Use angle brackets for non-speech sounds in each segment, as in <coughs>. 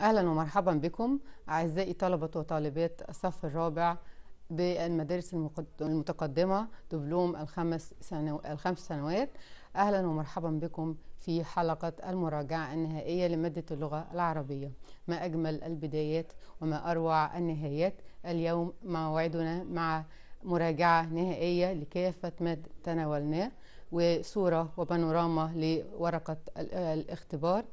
اهلا ومرحبا بكم اعزائي طلبه وطالبات الصف الرابع بالمدارس المتقدمه دبلوم الخمس سنو... الخمس سنوات اهلا ومرحبا بكم في حلقه المراجعه النهائيه لماده اللغه العربيه ما اجمل البدايات وما اروع النهايات اليوم موعدنا مع مراجعه نهائيه لكافه ما تناولناه وصوره وبانوراما لورقه آه، الاختبار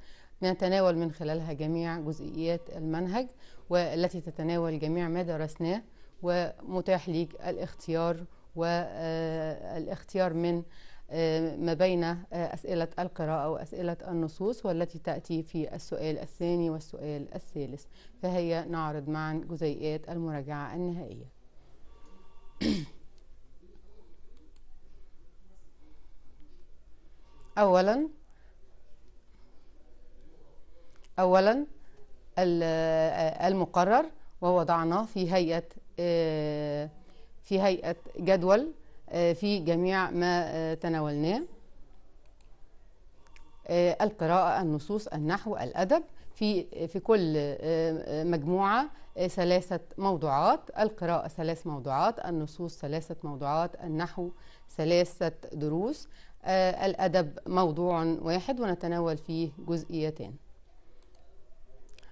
نتناول من خلالها جميع جزئيات المنهج والتي تتناول جميع ما درسناه ومتاح ليك الاختيار والاختيار آه، من آه، ما بين آه، أسئلة القراءة وأسئلة النصوص والتي تأتي في السؤال الثاني والسؤال الثالث فهي نعرض معا جزيئات المراجعة النهائية <clears throat> أولا أولا المقرر ووضعناه في هيئة في هيئة جدول في جميع ما تناولناه القراءة النصوص النحو الأدب في في كل مجموعة ثلاثة موضوعات القراءة ثلاث موضوعات النصوص ثلاثة موضوعات النحو ثلاثة دروس الأدب موضوع واحد ونتناول فيه جزئيتين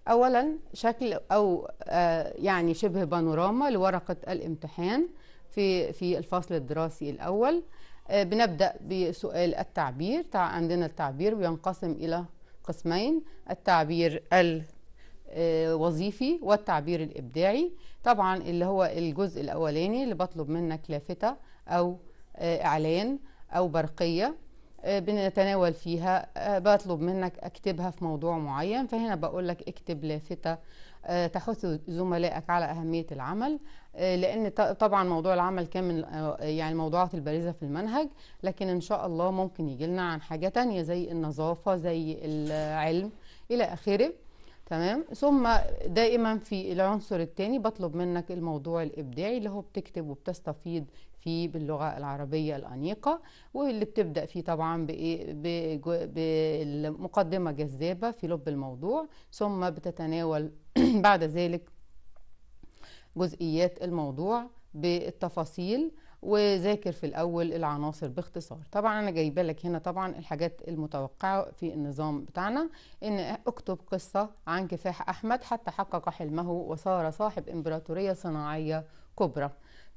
اولا شكل او آه، يعني شبه بانوراما لورقه الامتحان في في الفصل الدراسي الاول آه، بنبدا بسؤال التعبير عندنا التعبير بينقسم الى قسمين التعبير الوظيفي آه، والتعبير الابداعي طبعا اللي هو الجزء الاولاني اللي بطلب منك لافته او اعلان او برقيه آه، بنتناول فيها آه، بطلب منك اكتبها في موضوع معين فهنا بقول لك اكتب لافته آه، تحث زملائك على أهمية العمل لأن طبعا موضوع العمل كان من يعني الموضوعات البارزة في المنهج لكن إن شاء الله ممكن يجي لنا عن حاجة تانية زي النظافة زي العلم إلى آخره تمام ثم دائما في العنصر الثاني بطلب منك الموضوع الإبداعي اللي هو بتكتب وبتستفيد في باللغة العربية الأنيقة واللي بتبدأ فيه طبعا بمقدمة جذابة في لب الموضوع ثم بتتناول <clears throat> بعد ذلك جزئيات الموضوع بالتفاصيل وذاكر في الاول العناصر باختصار طبعا انا جايبه لك هنا طبعا الحاجات المتوقعه في النظام بتاعنا ان اكتب قصه عن كفاح احمد حتى حقق حلمه وصار صاحب امبراطوريه صناعيه كبرى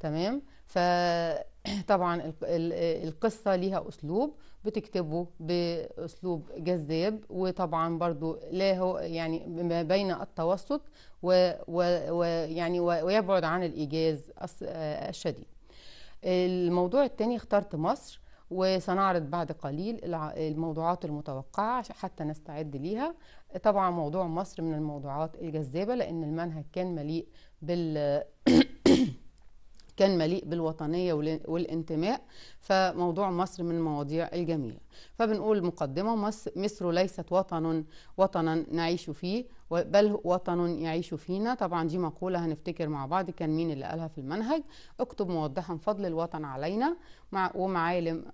تمام فطبعا <clears throat> القصة ليها أسلوب بتكتبه بأسلوب جذاب وطبعا برضو لا هو يعني ما بين التوسط ويعني ويبعد عن الإيجاز آه، الشديد الموضوع الثاني اخترت مصر وسنعرض بعد قليل الموضوعات المتوقعة حتى نستعد ليها طبعا موضوع مصر من الموضوعات الجذابة لأن المنهج كان مليء بال <clears throat> كان مليء بالوطنية والانتماء فموضوع مصر من المواضيع الجميلة فبنقول مقدمة مصر, مصر ليست وطن وطنا نعيش فيه بل وطن يعيش فينا طبعا دي مقولة هنفتكر مع بعض كان مين اللي قالها في المنهج اكتب موضحا فضل الوطن علينا مع ومعالم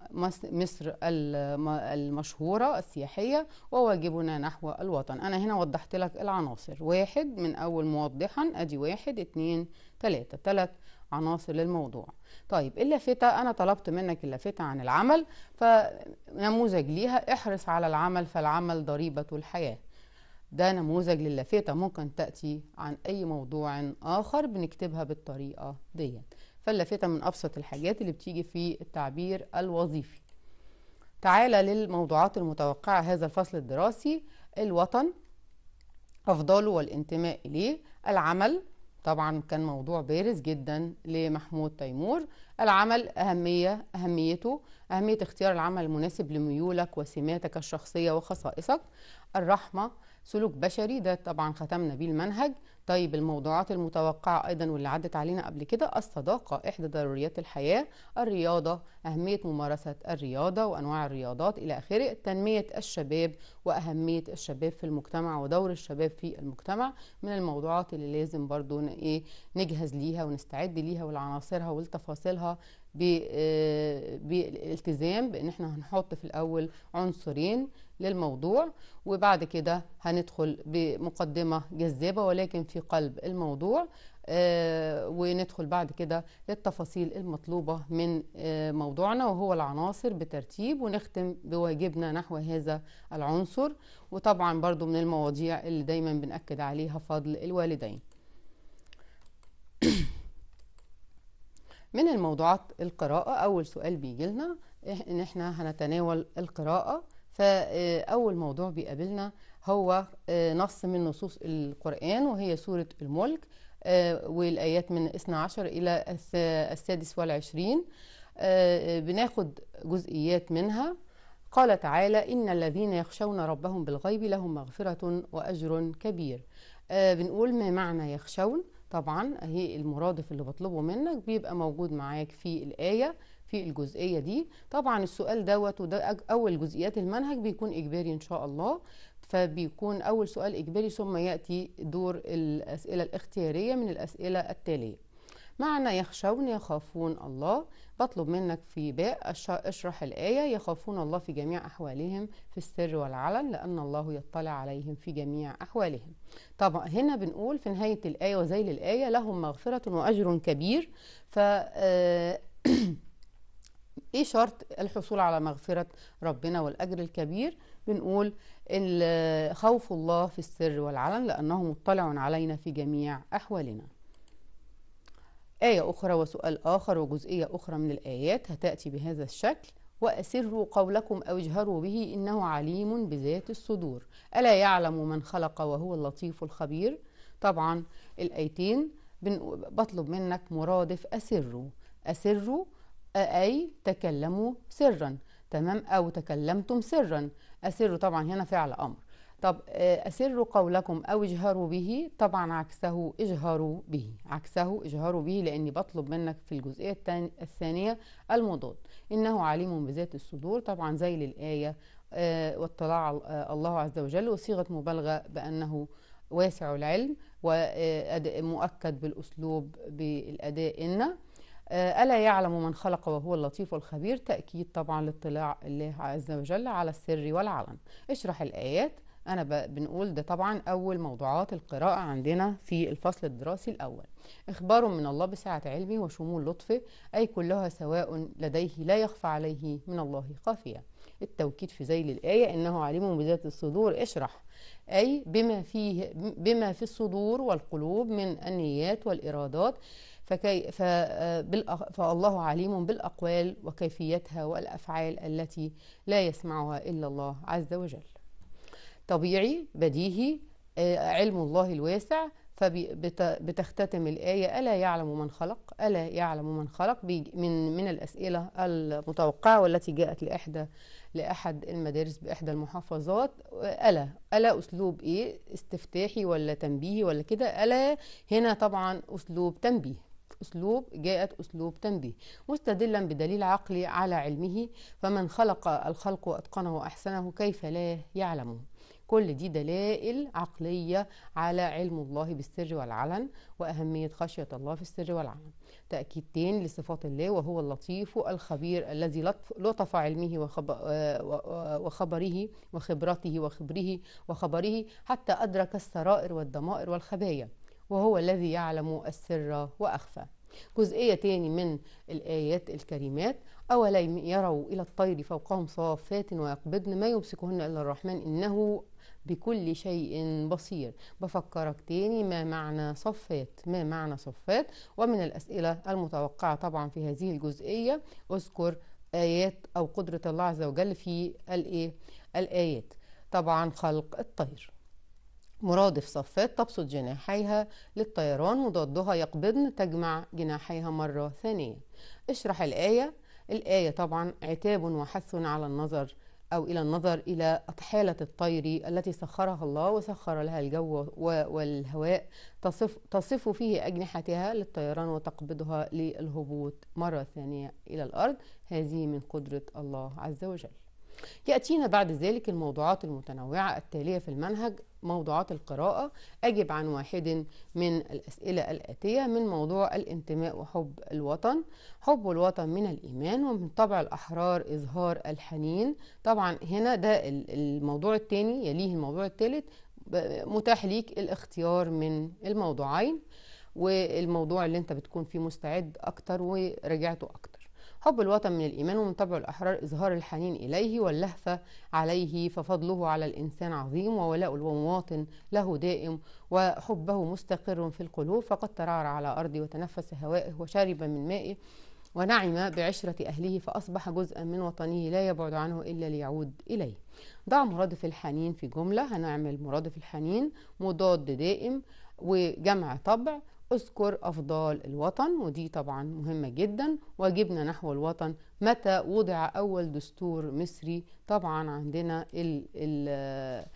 مصر المشهورة السياحية وواجبنا نحو الوطن أنا هنا وضحت لك العناصر واحد من أول موضحا أدي واحد اتنين تلاتة تلات عناصر للموضوع طيب اللافتة أنا طلبت منك اللافتة عن العمل فنموذج ليها احرص على العمل فالعمل ضريبة الحياة ده نموذج للافتة ممكن تأتي عن أي موضوع آخر بنكتبها بالطريقة دي فاللافتة من أبسط الحاجات اللي بتيجي في التعبير الوظيفي تعالى للموضوعات المتوقعة هذا الفصل الدراسي الوطن أفضاله والانتماء إليه العمل طبعا كان موضوع بارز جدا لمحمود تيمور العمل أهمية أهميته أهمية اختيار العمل المناسب لميولك وسماتك الشخصية وخصائصك الرحمة سلوك بشري ده طبعا ختمنا بيه المنهج طيب الموضوعات المتوقعة أيضا واللي عدت علينا قبل كده الصداقة إحدى ضروريات الحياة الرياضة أهمية ممارسة الرياضة وأنواع الرياضات إلى آخره تنمية الشباب وأهمية الشباب في المجتمع ودور الشباب في المجتمع من الموضوعات اللي لازم برضو إيه، نجهز ليها ونستعد ليها ولعناصرها والتفاصيلها آه، بالالتزام بأن احنا هنحط في الأول عنصرين للموضوع وبعد كده هندخل بمقدمة جذابة ولكن في قلب الموضوع آه، وندخل بعد كده للتفاصيل المطلوبة من آه، موضوعنا وهو العناصر بترتيب ونختم بواجبنا نحو هذا العنصر وطبعا برضو من المواضيع اللي دايما بنأكد عليها فضل الوالدين <clears throat> من الموضوعات القراءة أول سؤال بيجي لنا إن إحنا هنتناول القراءة فأول موضوع بيقابلنا هو آه، نص من نصوص القرآن وهي سورة الملك آه، والآيات من 12 إلى السادس والعشرين آه، بناخد جزئيات منها قال تعالى إن الذين يخشون ربهم بالغيب لهم مغفرة وأجر كبير بنقول ما معنى يخشون طبعا هي المرادف اللي بطلبه منك بيبقى موجود معاك في الآية في الجزئية دي طبعا السؤال دوت وده أول جزئيات المنهج بيكون إجباري إن شاء الله فبيكون أول سؤال إجباري ثم يأتي دور الأسئلة الاختيارية من الأسئلة التالية معنى يخشون يخافون الله بطلب منك في باء اشرح الآية يخافون الله في جميع أحوالهم في السر والعلن لأن الله يطلع عليهم في جميع أحوالهم طبعا هنا بنقول في نهاية الآية وزيل الآية لهم مغفرة وأجر كبير ف آه، <clears throat> ايه شرط الحصول على مغفرة ربنا والأجر الكبير بنقول خوف الله في السر والعلن لأنه مطلع علينا في جميع أحوالنا آية أخرى وسؤال آخر وجزئية أخرى من الآيات هتأتي بهذا الشكل وأسروا قولكم أو اجهروا به إنه عليم بذات الصدور ألا يعلم من خلق وهو اللطيف الخبير طبعا الآيتين بطلب منك مرادف أسروا أسروا أي تكلموا سرا تمام أو تكلمتم سرا أسر طبعا هنا فعل أمر طب آه، أسر قولكم أو اجهروا به طبعا عكسه اجهروا به عكسه اجهروا به لأني بطلب منك في الجزئية الثانية المضاد إنه عليم بذات الصدور طبعا زي للآية آه، واطلاع آه، الله عز وجل وصيغة مبالغة بأنه واسع العلم ومؤكد بالأسلوب بالأداء إنه آه، ألا يعلم من خلق وهو اللطيف الخبير تأكيد طبعا لاطلاع الله عز وجل على السر والعلن اشرح الآيات أنا بنقول ده طبعا أول موضوعات القراءة عندنا في الفصل الدراسي الأول إخبار من الله بسعة علمه وشمول لطفه أي كلها سواء لديه لا يخفى عليه من الله خافية التوكيد في ذيل الآية إنه عليم بذات الصدور اشرح أي بما فيه بما في الصدور والقلوب من النيات والإرادات فكي آه، فالله عليم بالأقوال وكيفيتها والأفعال التي لا يسمعها إلا الله عز وجل طبيعي بديهي آه، علم الله الواسع فبتختتم الآية ألا يعلم من خلق ألا يعلم من خلق من من الأسئلة المتوقعة والتي جاءت لإحدى لأحد المدارس بإحدى المحافظات ألا ألا أسلوب إيه استفتاحي ولا تنبيهي ولا كده ألا هنا طبعا أسلوب تنبيه أسلوب جاءت أسلوب تنبيه مستدلا بدليل عقلي على علمه فمن خلق الخلق وأتقنه وأحسنه كيف لا يعلمه كل دي دلائل عقلية على علم الله بالسر والعلن وأهمية خشية الله في السر والعلن تأكيدتين لصفات الله وهو اللطيف الخبير الذي لطف علمه وخبره وخبرته وخبره وخبره حتى أدرك السرائر والضمائر والخبايا وهو الذي يعلم السر وأخفى جزئية تاني من الآيات الكريمات أولا يروا إلى الطير فوقهم صافات ويقبضن ما يمسكهن إلا الرحمن إنه بكل شيء بصير بفكرك تاني ما معنى صفات ما معنى صفات ومن الأسئلة المتوقعة طبعا في هذه الجزئية أذكر آيات أو قدرة الله عز وجل في إيه؟ الآيات طبعا خلق الطير مرادف صفات تبسط جناحيها للطيران وضدها يقبضن تجمع جناحيها مرة ثانية اشرح الآية الآية طبعا عتاب وحث على النظر أو إلى النظر إلى أطحالة الطير التي سخرها الله وسخر لها الجو والهواء تصف, تصف فيه أجنحتها للطيران وتقبضها للهبوط مرة ثانية إلى الأرض هذه من قدرة الله عز وجل يأتينا بعد ذلك الموضوعات المتنوعة التالية في المنهج موضوعات القراءة أجب عن واحد من الأسئلة الآتية من موضوع الانتماء وحب الوطن حب الوطن من الإيمان ومن طبع الأحرار إظهار الحنين طبعا هنا ده الموضوع الثاني يليه الموضوع الثالث متاح ليك الاختيار من الموضوعين والموضوع اللي انت بتكون فيه مستعد أكتر وراجعته أكتر حب الوطن من الإيمان ومن طبع الأحرار إظهار الحنين إليه واللهفة عليه ففضله على الإنسان عظيم وولاء المواطن له دائم وحبه مستقر في القلوب فقد ترعرع على أرضي وتنفس هوائه وشرب من مائه ونعم بعشرة أهله فأصبح جزءا من وطنه لا يبعد عنه إلا ليعود إليه ضع مرادف الحنين في جملة هنعمل مرادف الحنين مضاد دائم وجمع طبع اذكر أفضال الوطن ودي طبعا مهمة جدا واجبنا نحو الوطن متى وضع أول دستور مصري طبعا عندنا ال ال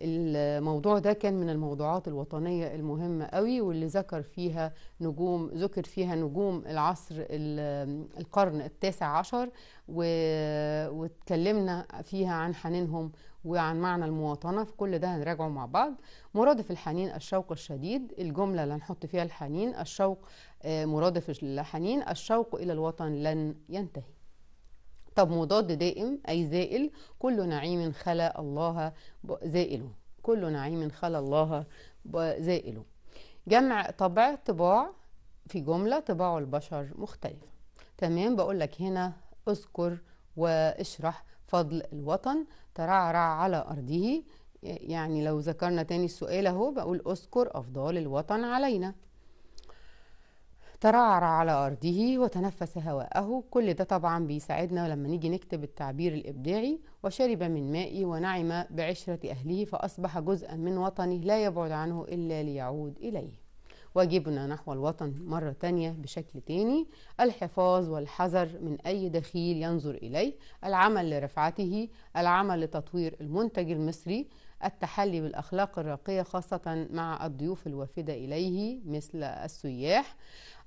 الموضوع ده كان من الموضوعات الوطنية المهمة قوي واللي ذكر فيها نجوم ذكر فيها نجوم العصر القرن التاسع عشر واتكلمنا فيها عن حنينهم وعن معنى المواطنة في كل ده هنراجعه مع بعض مرادف الحنين الشوق الشديد الجملة اللي هنحط فيها الحنين الشوق آه، مرادف الحنين الشوق إلى الوطن لن ينتهي طب مضاد دائم أي زائل كل نعيم خلا الله زائله كل نعيم خلا الله زائله جمع طبع طباع في جملة طباع البشر مختلفة تمام بقول لك هنا اذكر واشرح فضل الوطن ترعرع على أرضه يعني لو ذكرنا تاني السؤال اهو بقول اذكر أفضال الوطن علينا ترعرع على أرضه وتنفس هواءه كل ده طبعا بيساعدنا لما نيجي نكتب التعبير الإبداعي وشرب من مائي ونعم بعشرة أهله فأصبح جزءا من وطنه لا يبعد عنه إلا ليعود إليه واجبنا نحو الوطن مرة تانية بشكل تاني الحفاظ والحذر من أي دخيل ينظر إليه العمل لرفعته العمل لتطوير المنتج المصري التحلي بالأخلاق الراقية خاصة مع الضيوف الوافدة إليه مثل السياح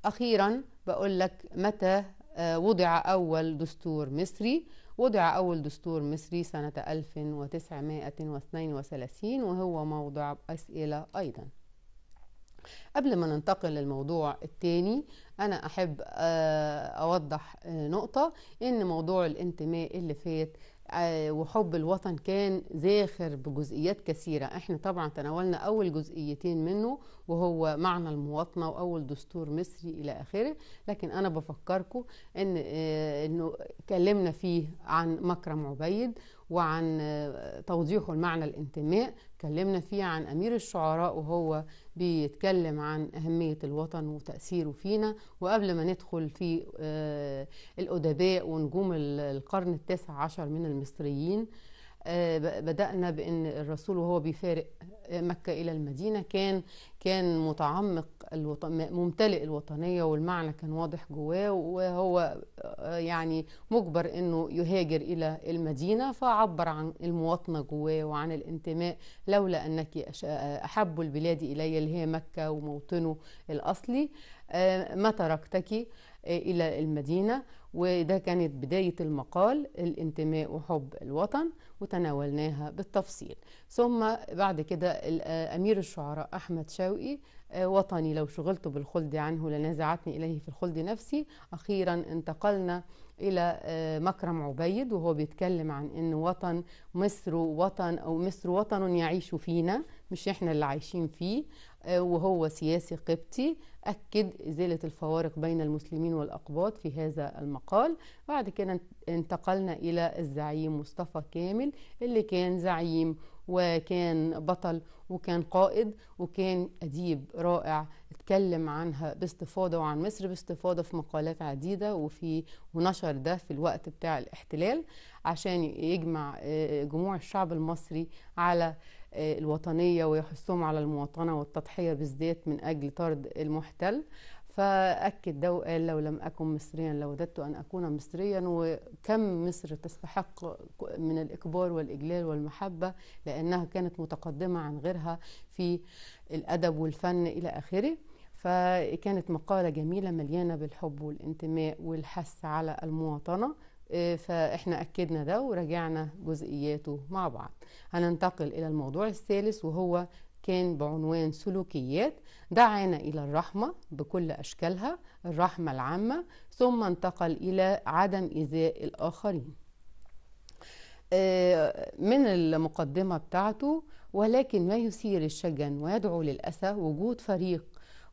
أخيرا بقول لك متى آه، وضع أول دستور مصري وضع أول دستور مصري سنة 1932 وهو موضع أسئلة أيضاً قبل ما ننتقل للموضوع الثاني انا احب آه، اوضح آه، نقطة ان موضوع الانتماء اللي فات آه، وحب الوطن كان زاخر بجزئيات كثيرة احنا طبعا تناولنا اول جزئيتين منه وهو معنى المواطنة واول دستور مصري الى اخره لكن انا بفكركم ان انه اتكلمنا فيه عن مكرم عبيد وعن توضيحه المعنى الانتماء اتكلمنا فيه عن امير الشعراء وهو بيتكلم عن أهمية الوطن وتأثيره فينا وقبل ما ندخل في آه، الأدباء ونجوم القرن التاسع عشر من المصريين آه، بدأنا بأن الرسول وهو بيفارق آه، مكة إلى المدينة كان كان متعمق الوطن ممتلئ الوطنية والمعنى كان واضح جواه وهو آه، يعني مجبر أنه يهاجر إلى المدينة فعبر عن المواطنة جواه وعن الانتماء لولا أنك أحب البلاد إلي اللي هي مكة وموطنه الأصلي ما تركتك إلى المدينة وده كانت بداية المقال الانتماء وحب الوطن وتناولناها بالتفصيل ثم بعد كده آه، أمير الشعراء أحمد شوقي آه، وطني لو شغلت بالخلد عنه لنازعتني إليه في الخلد نفسي أخيرا انتقلنا إلى آه، مكرم عبيد وهو بيتكلم عن أن وطن مصر وطن أو مصر وطن يعيش فينا مش إحنا اللي عايشين فيه آه، وهو سياسي قبطي أكد إزالة الفوارق بين المسلمين والأقباط في هذا المقال بعد كده انتقلنا إلى الزعيم مصطفى كامل اللي كان زعيم وكان بطل وكان قائد وكان أديب رائع اتكلم عنها باستفاضة وعن مصر باستفاضة في مقالات عديدة وفي ونشر ده في الوقت بتاع الاحتلال عشان يجمع آه، جموع الشعب المصري على آه، الوطنية ويحثهم على المواطنة والتضحية بالذات من أجل طرد المحتل فأكد ده وقال لو لم أكن مصريا لوددت أن أكون مصريا وكم مصر تستحق من الإكبار والإجلال والمحبة لأنها كانت متقدمة عن غيرها في الأدب والفن إلى آخره فكانت مقالة جميلة مليانة بالحب والانتماء والحث على المواطنة فاحنا اكدنا ده وراجعنا جزئياته مع بعض هننتقل الى الموضوع الثالث وهو كان بعنوان سلوكيات دعانا الى الرحمه بكل اشكالها الرحمه العامه ثم انتقل الى عدم ايذاء الاخرين آه، من المقدمه بتاعته ولكن ما يثير الشجن ويدعو للاسى وجود فريق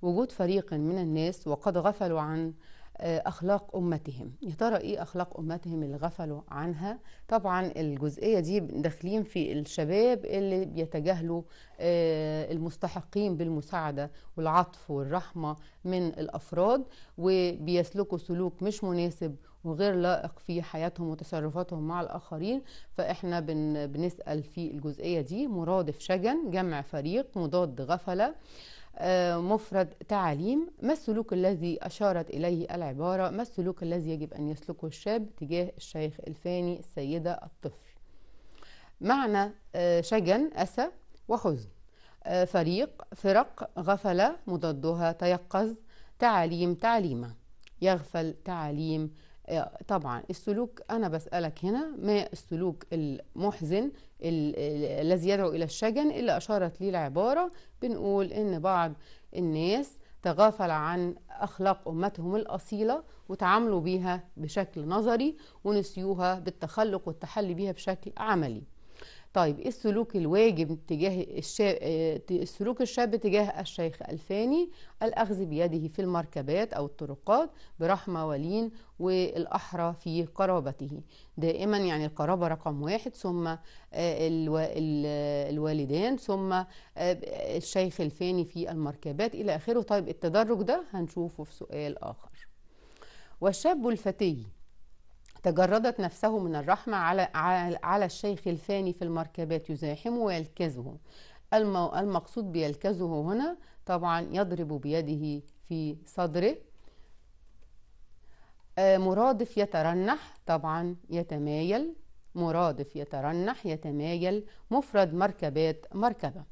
وجود فريق من الناس وقد غفلوا عن اخلاق امتهم يا ترى ايه اخلاق امتهم اللي غفلوا عنها طبعا الجزئيه دي داخلين في الشباب اللي بيتجاهلوا آه، المستحقين بالمساعده والعطف والرحمه من الافراد وبيسلكوا سلوك مش مناسب وغير لائق في حياتهم وتصرفاتهم مع الاخرين فاحنا بن بنسال في الجزئيه دي مرادف شجن جمع فريق مضاد غفله آه، مفرد تعاليم ما السلوك الذي أشارت إليه العبارة ما السلوك الذي يجب أن يسلكه الشاب تجاه الشيخ الفاني السيدة الطفل معنى آه، شجن أسى وحزن آه، فريق فرق غفلة مضادها تيقظ تعاليم تعليمة يغفل تعاليم طبعا السلوك أنا بسألك هنا ما السلوك المحزن الذي يدعو إلى الشجن اللي أشارت ليه العبارة بنقول إن بعض الناس تغافل عن أخلاق أمتهم الأصيلة وتعاملوا بيها بشكل نظري ونسيوها بالتخلق والتحلي بيها بشكل عملي طيب ايه السلوك الواجب تجاه الشاب آه، السلوك الشاب تجاه الشيخ الفاني الاخذ بيده في المركبات او الطرقات برحمه ولين والاحرى في قرابته دائما يعني القرابه رقم واحد ثم آه، الوالدان ثم آه، الشيخ الفاني في المركبات الى اخره طيب التدرج ده هنشوفه في سؤال اخر والشاب الفتي تجردت نفسه من الرحمة على, على الشيخ الفاني في المركبات يزاحمه ويلكزه المقصود بيلكزه هنا طبعا يضرب بيده في صدره آه، مرادف يترنح طبعا يتمايل مرادف يترنح يتمايل مفرد مركبات مركبه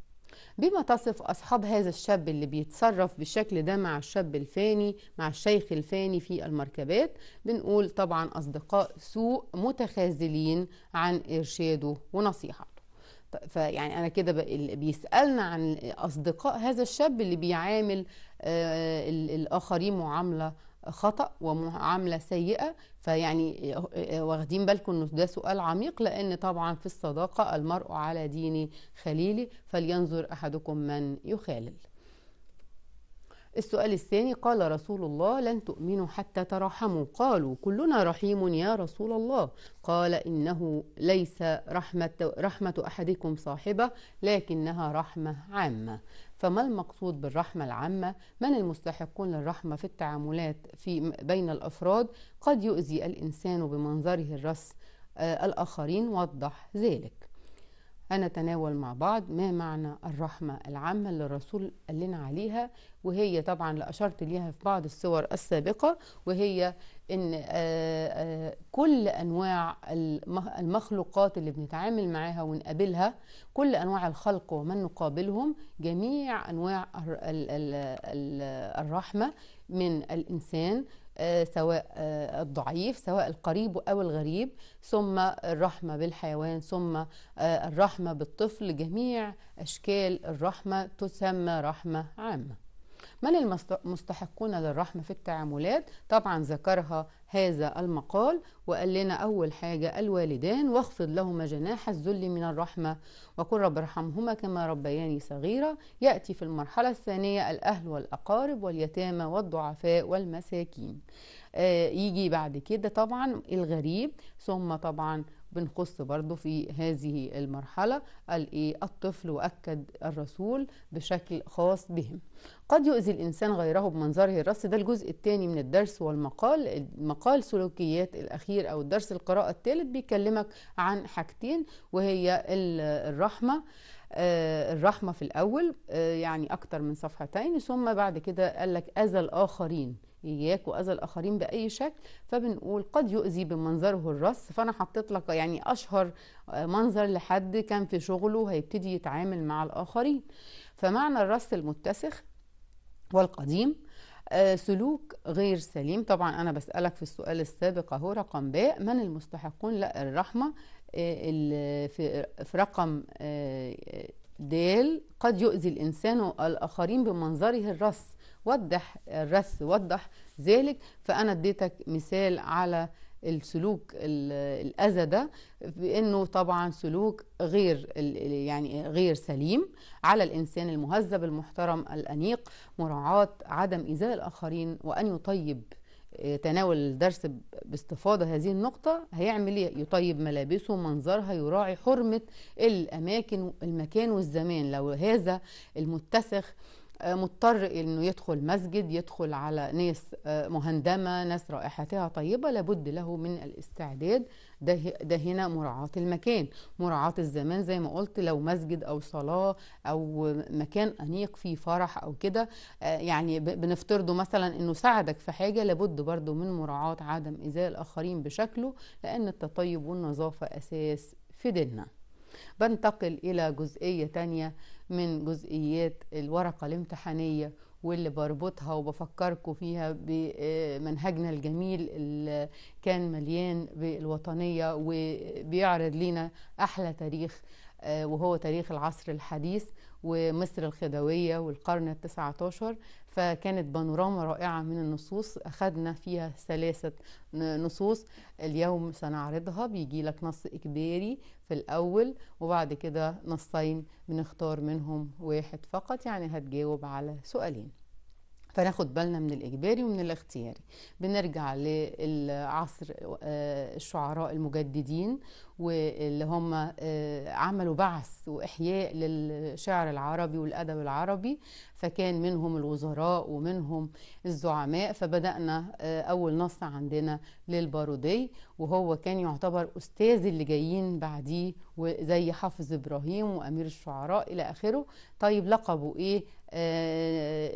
بما تصف أصحاب هذا الشاب اللي بيتصرف بالشكل ده مع الشاب الفاني مع الشيخ الفاني في المركبات بنقول طبعا أصدقاء سوء متخاذلين عن إرشاده ونصيحته فيعني انا كده بيسالنا عن اصدقاء هذا الشاب اللي بيعامل آه، الاخرين معامله خطأ ومعاملة سيئة فيعني واخدين بالكم انه ده سؤال عميق لان طبعا في الصداقة المرء على دين خليله فلينظر احدكم من يخالل السؤال الثاني قال رسول الله لن تؤمنوا حتى ترحموا قالوا كلنا رحيم يا رسول الله قال إنه ليس رحمة, رحمة أحدكم صاحبة لكنها رحمة عامة فما المقصود بالرحمة العامة من المستحقون للرحمة في التعاملات في بين الأفراد قد يؤذي الإنسان بمنظره الرس آه، الآخرين وضح ذلك هنتناول مع بعض ما معنى الرحمة العامة اللي الرسول قال لنا عليها وهي طبعا اللي أشرت ليها في بعض الصور السابقة وهي إن آه، آه، كل أنواع المخلوقات اللي بنتعامل معاها ونقابلها كل أنواع الخلق ومن نقابلهم جميع أنواع الرحمة من الإنسان آه، سواء آه، الضعيف سواء القريب أو الغريب ثم الرحمة بالحيوان ثم آه، الرحمة بالطفل جميع أشكال الرحمة تسمى رحمة عامة من المستحقون للرحمة في التعاملات طبعا ذكرها هذا المقال وقال لنا أول حاجة الوالدان واخفض لهما جناح الذل من الرحمة وقل رب ارحمهما كما ربياني صغيرة يأتي في المرحلة الثانية الأهل والأقارب واليتامى والضعفاء والمساكين آه يجي بعد كده طبعا الغريب ثم طبعا بنخص برضو في هذه المرحلة قال إيه الطفل وأكد الرسول بشكل خاص بهم قد يؤذي الإنسان غيره بمنظره الرص ده الجزء الثاني من الدرس والمقال مقال سلوكيات الأخير أو الدرس القراءة الثالث بيكلمك عن حاجتين وهي الرحمة آه، الرحمة في الأول آه، يعني أكتر من صفحتين ثم بعد كده قال لك أذى الآخرين إياك وأذى الآخرين بأي شكل فبنقول قد يؤذي بمنظره الرص فأنا حطيت لك يعني أشهر آه، منظر لحد كان في شغله هيبتدي يتعامل مع الآخرين فمعنى الرص المتسخ والقديم آه، سلوك غير سليم طبعا أنا بسألك في السؤال السابق أهو رقم باء من المستحقون لا الرحمه آه، في رقم دال قد يؤذي الإنسان الآخرين بمنظره الرص وضح الرث وضح ذلك فأنا اديتك مثال على السلوك الاذى ده بانه طبعا سلوك غير يعني غير سليم على الانسان المهذب المحترم الانيق مراعاه عدم ايذاء الاخرين وان يطيب آه، تناول الدرس باستفاضة هذه النقطة هيعمل ايه؟ يطيب ملابسه منظرها يراعي حرمة الأماكن المكان والزمان لو هذا المتسخ آه، مضطر انه يدخل مسجد يدخل على ناس آه، مهندمه ناس رائحتها طيبه لابد له من الاستعداد ده ده هنا مراعاه المكان مراعاه الزمان زي ما قلت لو مسجد او صلاه او مكان انيق فيه فرح او كده آه، يعني بنفترضه مثلا انه ساعدك في حاجه لابد برضه من مراعاه عدم ايذاء الاخرين بشكله لان التطيب والنظافه اساس في ديننا بنتقل الى جزئيه ثانيه من جزئيات الورقة الامتحانية واللي بربطها وبفكركم فيها بمنهجنا الجميل اللي كان مليان بالوطنية وبيعرض لنا أحلى تاريخ آه، وهو تاريخ العصر الحديث ومصر الخدوية والقرن التسعة عشر فكانت بانوراما رائعة من النصوص أخذنا فيها ثلاثة نصوص اليوم سنعرضها بيجي لك نص إجباري في الأول وبعد كده نصين بنختار منهم واحد فقط يعني هتجاوب على سؤالين فناخد بالنا من الاجباري ومن الاختياري بنرجع لعصر آه، الشعراء المجددين واللي هم آه، عملوا بعث واحياء للشعر العربي والادب العربي فكان منهم الوزراء ومنهم الزعماء فبدانا آه، اول نص عندنا للبارودي وهو كان يعتبر استاذ اللي جايين بعديه وزي حافظ ابراهيم وامير الشعراء الى اخره طيب لقبه ايه آه، آه،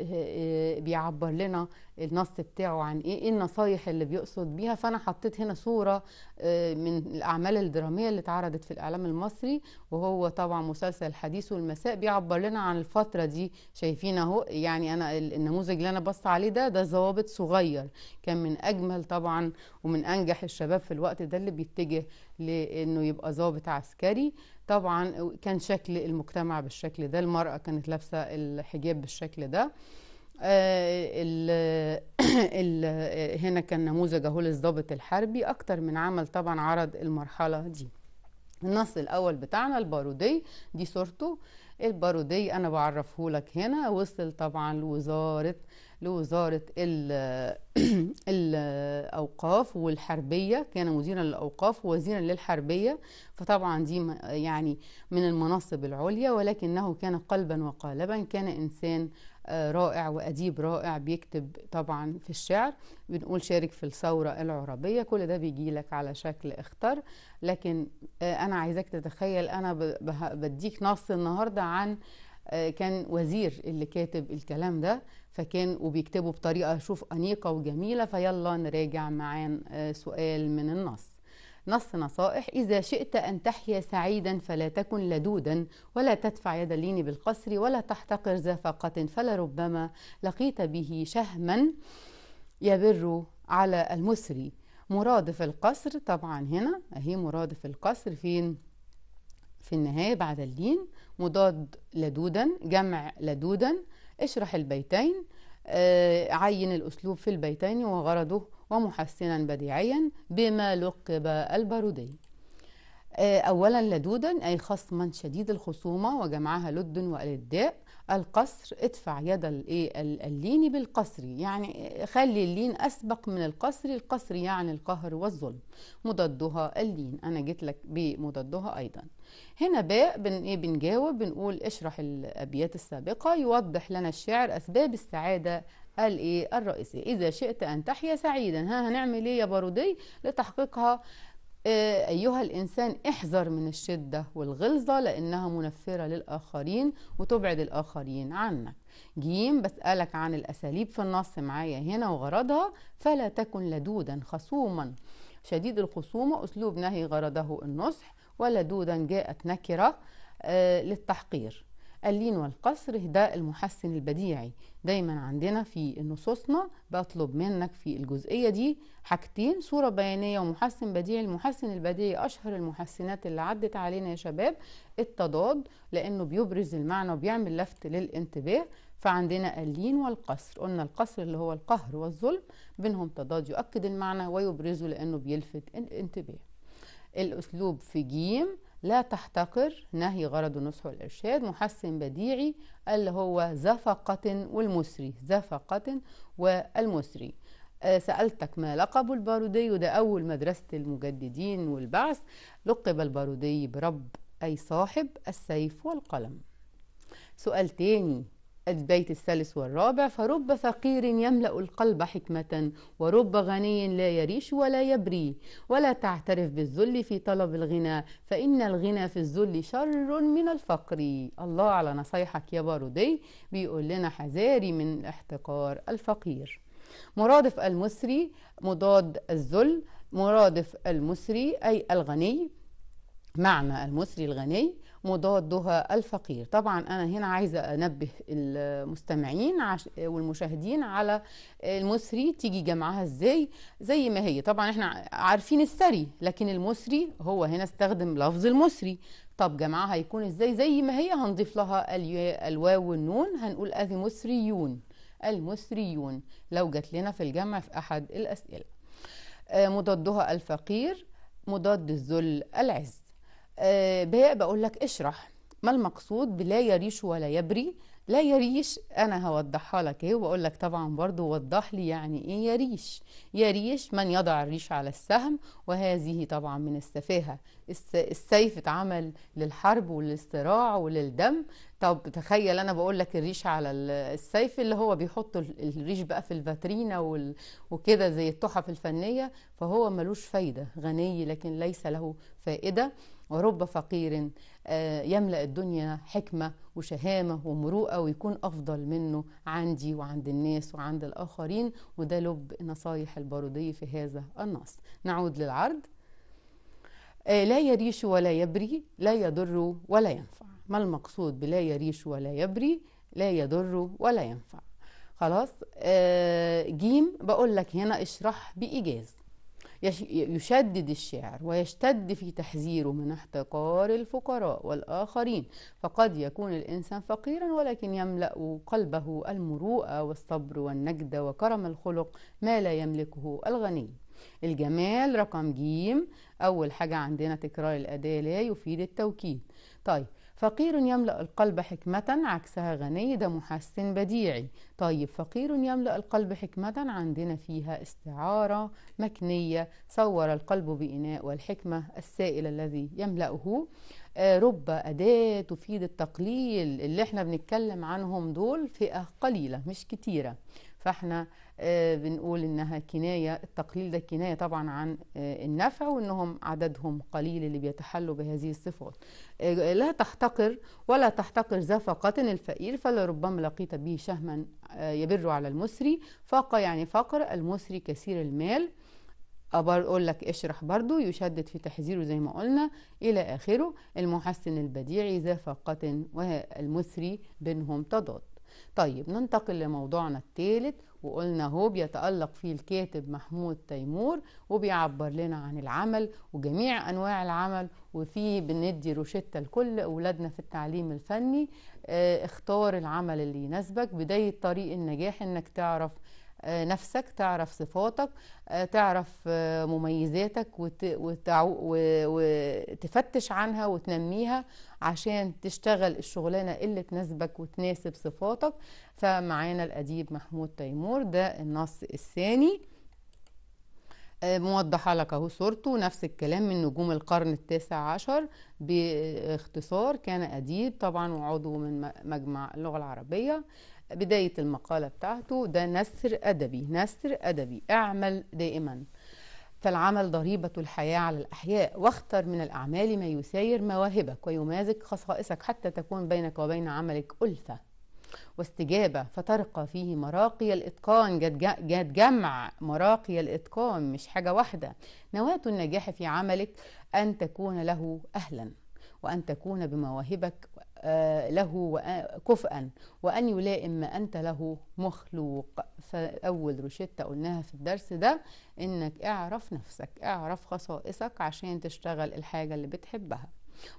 آه، بيعبر لنا النص بتاعه عن ايه ايه النصايح اللي بيقصد بيها فانا حطيت هنا صوره من الاعمال الدراميه اللي اتعرضت في الاعلام المصري وهو طبعا مسلسل الحديث والمساء بيعبر لنا عن الفتره دي شايفين اهو يعني انا النموذج اللي انا بص عليه ده ده ضوابط صغير كان من اجمل طبعا ومن انجح الشباب في الوقت ده اللي بيتجه لانه يبقى ظابط عسكري طبعا كان شكل المجتمع بالشكل ده المرأة كانت لابسة الحجاب بالشكل ده آه، ال <coughs> ال هنا كان نموذج اهو للظابط الحربي اكتر من عمل طبعا عرض المرحله دي النص الاول بتاعنا البارودي دي صورته البارودي انا بعرفه لك هنا وصل طبعا لوزاره لوزارة <clears throat> الأوقاف والحربية كان مديرا للأوقاف ووزيرا للحربية فطبعا دي يعني من المناصب العليا ولكنه كان قلبا وقالبا كان إنسان آه، رائع وأديب رائع بيكتب طبعا في الشعر بنقول شارك في الثورة العربية كل ده بيجي لك على شكل اختر لكن آه، أنا عايزاك تتخيل أنا بديك نص النهاردة عن آه، كان وزير اللي كاتب الكلام ده فكان وبيكتبوا بطريقة شوف أنيقة وجميلة فيلا نراجع معا آه، سؤال من النص نص نصائح إذا شئت أن تحيا سعيدا فلا تكن لدودا ولا تدفع يد اللين بالقصر ولا تحتقر ذا فاقة فلربما لقيت به شهما يبر على المسري مرادف القصر طبعا هنا أهي مرادف القصر فين في النهاية بعد اللين مضاد لدودا جمع لدودا اشرح البيتين آه، عين الأسلوب في البيتين وغرضه ومحسنا بديعيا بما لقب البارودي آه، أولا لدودا أي خصما شديد الخصومة وجمعها لد والداء القصر ادفع يد إيه، اللين بالقصر يعني خلي اللين أسبق من القصر القصر يعني القهر والظلم مضادها اللين أنا جيت لك بمضادها أيضا هنا باء بن إيه؟ بنجاوب بنقول اشرح الابيات السابقه يوضح لنا الشعر اسباب السعاده الايه الرئيسيه اذا شئت ان تحيا سعيدا ها هنعمل ايه يا بارودي لتحقيقها آه، أيها الإنسان احذر من الشدة والغلظة لأنها منفرة للآخرين وتبعد الآخرين عنك جيم بسألك عن الأساليب في النص معايا هنا وغرضها فلا تكن لدودا خصوما شديد الخصومة أسلوب نهي غرضه النصح ولدودا جاءت نكرة آه، للتحقير اللين والقصر ده المحسن البديعي دايما عندنا في نصوصنا بطلب منك في الجزئية دي حاجتين صورة بيانية ومحسن بديعي المحسن البديعي أشهر المحسنات اللي عدت علينا يا شباب التضاد لأنه بيبرز المعنى وبيعمل لفت للانتباه فعندنا اللين والقصر قلنا القصر اللي هو القهر والظلم بينهم تضاد يؤكد المعنى ويبرزه لأنه بيلفت الانتباه الأسلوب في جيم لا تحتقر نهي غرض النصح والإرشاد محسن بديعي اللي هو زفقة والمسري زفقة والمسري آه، سألتك ما لقب البارودي وده أول مدرسة المجددين والبعث لقب البارودي برب أي صاحب السيف والقلم سؤال تاني البيت الثالث والرابع فرب فقير يملأ القلب حكمة ورب غني لا يريش ولا يبري ولا تعترف بالذل في طلب الغنى فإن الغنى في الذل شر من الفقر الله على نصايحك يا بارودي بيقول لنا حذاري من احتقار الفقير مرادف المسري مضاد الذل مرادف المسري أي الغني معنى المسري الغني مضادها الفقير طبعا انا هنا عايزه انبه المستمعين والمشاهدين على المصري تيجي جمعها ازاي زي ما هي طبعا احنا عارفين الثري لكن المصري هو هنا استخدم لفظ المصري طب جمعها هيكون ازاي زي ما هي هنضيف لها الواو والنون هنقول اذي مصريون المصريون لو جت لنا في الجمع في احد الاسئله آه، مضادها الفقير مضاد الذل العز آه، باء بقول لك اشرح ما المقصود بلا يريش ولا يبري لا يريش انا هوضحها لك ايه وبقول لك طبعا برضو وضح لي يعني ايه يريش يريش من يضع الريش على السهم وهذه طبعا من السفاهه السيف اتعمل للحرب وللصراع وللدم طب تخيل انا بقول لك الريش على السيف اللي هو بيحط الريش بقى في الفاترينا وكده زي التحف الفنيه فهو ملوش فايده غني لكن ليس له فائده ورب فقير آه، يملأ الدنيا حكمة وشهامة ومروءة ويكون أفضل منه عندي وعند الناس وعند الآخرين وده لب نصايح البارودي في هذا النص نعود للعرض آه، لا يريش ولا يبري لا يضر ولا ينفع ما المقصود بلا يريش ولا يبري لا يضر ولا ينفع خلاص آه، جيم بقول لك هنا اشرح بإيجاز يشدد الشعر ويشتد في تحذيره من احتقار الفقراء والآخرين فقد يكون الإنسان فقيرا ولكن يملأ قلبه المروءة والصبر والنجدة وكرم الخلق ما لا يملكه الغني الجمال رقم جيم أول حاجة عندنا تكرار الأداة لا يفيد التوكيد طيب فقير يملأ القلب حكمة عكسها غني ده محسن بديعي طيب فقير يملأ القلب حكمة عندنا فيها استعارة مكنية صور القلب بإناء والحكمة السائل الذي يملأه آه، رب أداة تفيد التقليل اللي احنا بنتكلم عنهم دول فئة قليلة مش كتيرة فاحنا آه، بنقول انها كنايه التقليل ده كنايه طبعا عن آه، النفع وانهم عددهم قليل اللي بيتحلوا بهذه الصفات آه، لا تحتقر ولا تحتقر زفقة الفقير فلربما لقيت به شهما يبر على المسري فاق يعني فقر المسري كثير المال أقول لك اشرح برضو يشدد في تحذيره زي ما قلنا إلى آخره المحسن البديع ذا فاقة والمسري بينهم تضاد طيب ننتقل لموضوعنا الثالث وقلنا هو بيتألق فيه الكاتب محمود تيمور وبيعبر لنا عن العمل وجميع أنواع العمل وفيه بندي روشتة لكل أولادنا في التعليم الفني آه، اختار العمل اللي يناسبك بداية طريق النجاح إنك تعرف نفسك تعرف صفاتك آه، تعرف آه، مميزاتك وتفتش عنها وتنميها عشان تشتغل الشغلانة اللي تناسبك وتناسب صفاتك فمعانا الأديب محمود تيمور ده النص الثاني آه، موضحة لك اهو صورته نفس الكلام من نجوم القرن التاسع عشر باختصار كان أديب طبعا وعضو من مجمع اللغة العربية بداية المقالة بتاعته ده نثر أدبي نثر أدبي اعمل دائما فالعمل ضريبة الحياة على الأحياء واختر من الأعمال ما يساير مواهبك ويمازج خصائصك حتى تكون بينك وبين عملك ألفة واستجابة فترقى فيه مراقي الإتقان جد جمع مراقي الإتقان مش حاجة واحدة نواة النجاح في عملك أن تكون له أهلا وأن تكون بمواهبك آه، له كفءا وأن يلائم ما أنت له مخلوق فأول روشتة قلناها في الدرس ده إنك اعرف نفسك اعرف خصائصك عشان تشتغل الحاجة اللي بتحبها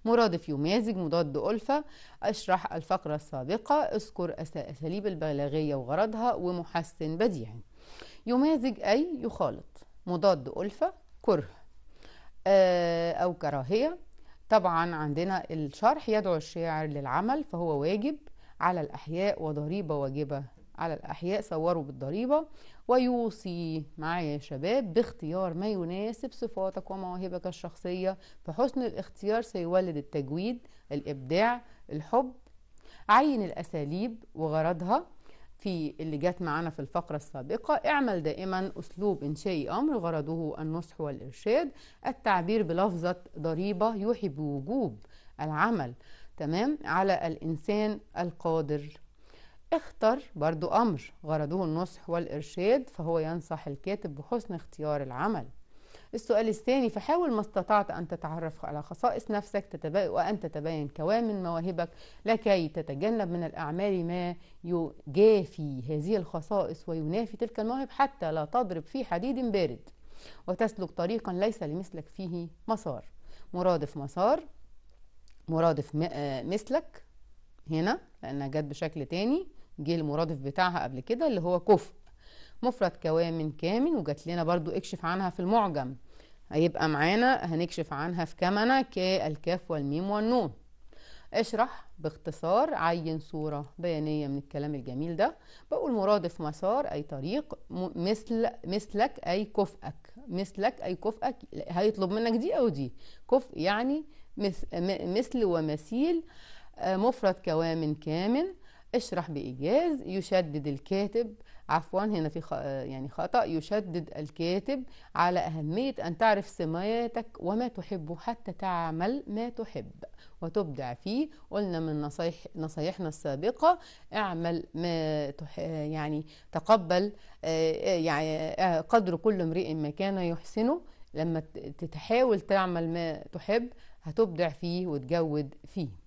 مرادف يمازج مضاد ألفة أشرح الفقرة السابقة اذكر أساليب البلاغية وغرضها ومحسن بديع يمازج أي يخالط مضاد ألفة كره آه، أو كراهية طبعا عندنا الشرح يدعو الشاعر للعمل فهو واجب على الأحياء وضريبة واجبة على الأحياء صوروا بالضريبة ويوصي معايا يا شباب باختيار ما يناسب صفاتك ومواهبك الشخصية فحسن الاختيار سيولد التجويد الإبداع الحب عين الأساليب وغرضها في اللي جت معانا في الفقرة السابقة اعمل دائما أسلوب إنشائي أمر غرضه النصح والإرشاد التعبير بلفظة ضريبة يوحي بوجوب العمل تمام على الإنسان القادر اختر برضو أمر غرضه النصح والإرشاد فهو ينصح الكاتب بحسن اختيار العمل السؤال الثاني فحاول ما استطعت أن تتعرف على خصائص نفسك وأن تتبين كوامن مواهبك لكي تتجنب من الأعمال ما يجافي هذه الخصائص وينافي تلك المواهب حتى لا تضرب في حديد بارد وتسلك طريقا ليس لمثلك فيه مسار مرادف مسار مرادف آه، مثلك هنا لأنها جت بشكل تاني جه المرادف بتاعها قبل كده اللي هو كفء مفرد كوامن كامن وجات لنا برضو اكشف عنها في المعجم هيبقى معانا هنكشف عنها في كمنة الكاف والميم والنون اشرح باختصار عين صورة بيانية من الكلام الجميل ده بقول مرادف مسار أي طريق مثل مثلك أي كفأك مثلك أي كفأك هيطلب منك دي أو دي كفء يعني مثل ومثيل آه، مفرد كوامن كامن اشرح بإيجاز يشدد الكاتب عفوا هنا في خ... يعني خطأ يشدد الكاتب على أهمية أن تعرف سماتك وما تحبه حتى تعمل ما تحب وتبدع فيه قلنا من نصيح نصايحنا السابقة اعمل ما تح... يعني تقبل آه، يعني آه، قدر كل امرئ ما كان يحسنه لما تحاول تعمل ما تحب هتبدع فيه وتجود فيه